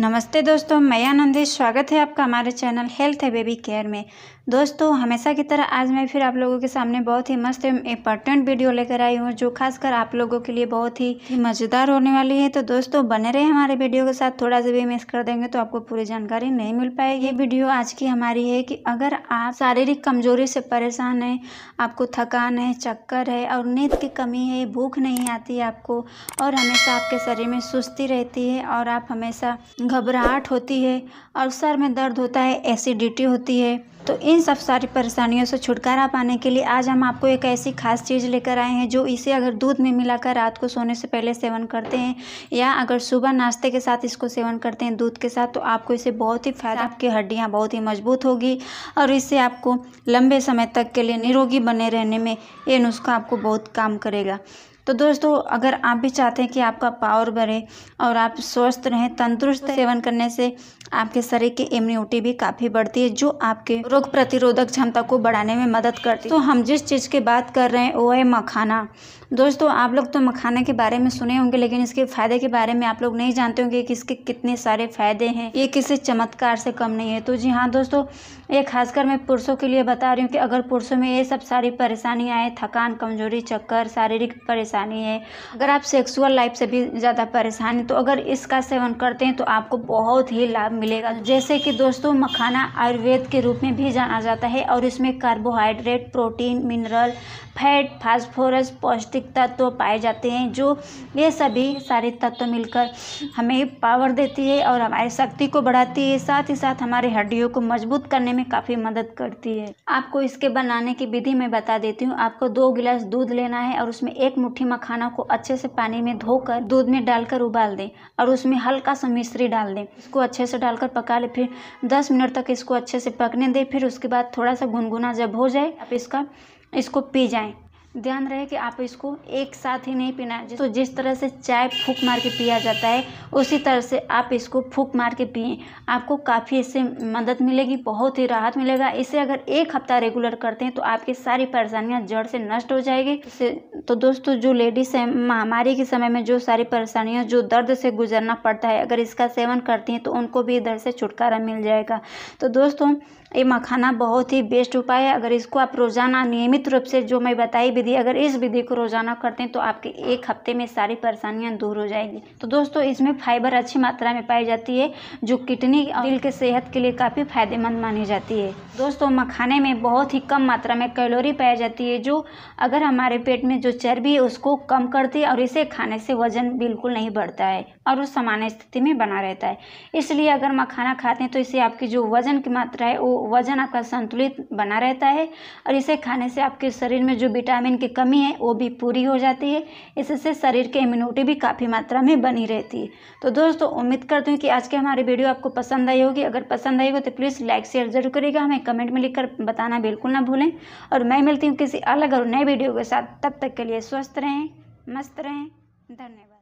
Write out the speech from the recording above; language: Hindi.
नमस्ते दोस्तों मैं आनंदी स्वागत है आपका हमारे चैनल हेल्थ है बेबी केयर में दोस्तों हमेशा की तरह आज मैं फिर आप लोगों के सामने बहुत ही मस्त एवं इम्पोर्टेंट वीडियो लेकर आई हूँ जो खासकर आप लोगों के लिए बहुत ही मज़ेदार होने वाली है तो दोस्तों बने रहे हमारे वीडियो के साथ थोड़ा सा भी मिस कर देंगे तो आपको पूरी जानकारी नहीं मिल पाएगी ये वीडियो आज की हमारी है कि अगर आप शारीरिक कमजोरी से परेशान हैं आपको थकान है चक्कर है और नींद की कमी है भूख नहीं आती आपको और हमेशा आपके शरीर में सुस्ती रहती है और आप हमेशा घबराहट होती है और सर में दर्द होता है एसिडिटी होती है तो इन सब सारी परेशानियों से छुटकारा पाने के लिए आज हम आपको एक ऐसी खास चीज़ लेकर आए हैं जो इसे अगर दूध में मिलाकर रात को सोने से पहले सेवन करते हैं या अगर सुबह नाश्ते के साथ इसको सेवन करते हैं दूध के साथ तो आपको इसे बहुत ही फायदा आपकी हड्डियाँ बहुत ही मजबूत होगी और इससे आपको लंबे समय तक के लिए निरोगी बने रहने में ये नुस्खा आपको बहुत काम करेगा तो दोस्तों अगर आप भी चाहते हैं कि आपका पावर बढ़े और आप स्वस्थ रहें तंदुरुस्त सेवन करने से आपके शरीर की इम्यूनिटी भी काफ़ी बढ़ती है जो आपके रोग प्रतिरोधक क्षमता को बढ़ाने में मदद करती है तो हम जिस चीज़ की बात कर रहे हैं वो है मखाना दोस्तों आप लोग तो मखाना के बारे में सुने होंगे लेकिन इसके फ़ायदे के बारे में आप लोग नहीं जानते होंगे कि इसके कितने सारे फ़ायदे हैं ये किसी चमत्कार से कम नहीं है तो जी हाँ दोस्तों ये खासकर मैं पुरुषों के लिए बता रही हूँ कि अगर पुरुषों में ये सब सारी परेशानियाँ आए थकान कमजोरी चक्कर शारीरिक परेशानी परेशानी है अगर आप सेक्सुअल लाइफ से भी ज़्यादा परेशानी तो अगर इसका सेवन करते हैं तो आपको बहुत ही लाभ मिलेगा जैसे कि दोस्तों मखाना आयुर्वेद के रूप में भी जाना जाता है और इसमें carbohydrate protein mineral fat phosphorus पौष्टिक तत्व तो पाए जाते हैं जो ये सभी सारे तत्व तो मिलकर हमें पावर देती है और हमारी शक्ति को बढ़ाती है साथ ही साथ हमारे हड्डियों को मजबूत करने में काफ़ी मदद करती है आपको इसके बनाने की विधि मैं बता देती हूँ आपको दो गिलास दूध लेना है और उसमें एक मुट्ठी मखाना को अच्छे से पानी में धोकर दूध में डालकर उबाल दें और उसमें हल्का सा मिश्री डाल दें इसको अच्छे से डालकर पका लें फिर दस मिनट तक इसको अच्छे से पकने दें फिर उसके बाद थोड़ा सा गुनगुना जब हो जाए आप इसका इसको पी जाएँ ध्यान रहे कि आप इसको एक साथ ही नहीं पीना है तो जिस तरह से चाय फूक मार के पिया जाता है उसी तरह से आप इसको फूक मार के पिए आपको काफ़ी इससे मदद मिलेगी बहुत ही राहत मिलेगा इसे अगर एक हफ्ता रेगुलर करते हैं तो आपकी सारी परेशानियाँ जड़ से नष्ट हो जाएगी तो दोस्तों जो लेडीज है महामारी के समय में जो सारी परेशानियाँ जो दर्द से गुजरना पड़ता है अगर इसका सेवन करती हैं तो उनको भी इधर से छुटकारा मिल जाएगा तो दोस्तों ये मखाना बहुत ही बेस्ट उपाय है अगर इसको आप रोज़ाना नियमित रूप से जो मैं बताई विधि अगर इस विधि को रोजाना करते हैं तो आपके एक हफ्ते में सारी परेशानियां दूर हो जाएगी तो दोस्तों इसमें फाइबर अच्छी मात्रा में पाई जाती है जो किडनी दिल के सेहत के लिए काफ़ी फायदेमंद मानी जाती है दोस्तों मखाने में बहुत ही कम मात्रा में कैलोरी पाई जाती है जो अगर हमारे पेट में जो चर्बी है उसको कम करती है और इसे खाने से वजन बिल्कुल नहीं बढ़ता है और वो सामान्य स्थिति में बना रहता है इसलिए अगर मखाना खाते हैं तो इससे आपकी जो वजन की मात्रा है वो वजन आपका संतुलित बना रहता है और इसे खाने से आपके शरीर में जो विटामिन की कमी है वो भी पूरी हो जाती है इससे शरीर की इम्यूनिटी भी काफ़ी मात्रा में बनी रहती है तो दोस्तों उम्मीद करती हूँ कि आज की हमारी वीडियो आपको पसंद आई होगी अगर पसंद आई हो तो प्लीज़ लाइक शेयर जरूर करिएगा हमें कमेंट में लिखकर बताना बिल्कुल ना भूलें और मैं मिलती हूँ किसी अलग और नए वीडियो के साथ तब तक के लिए स्वस्थ रहें मस्त रहें धन्यवाद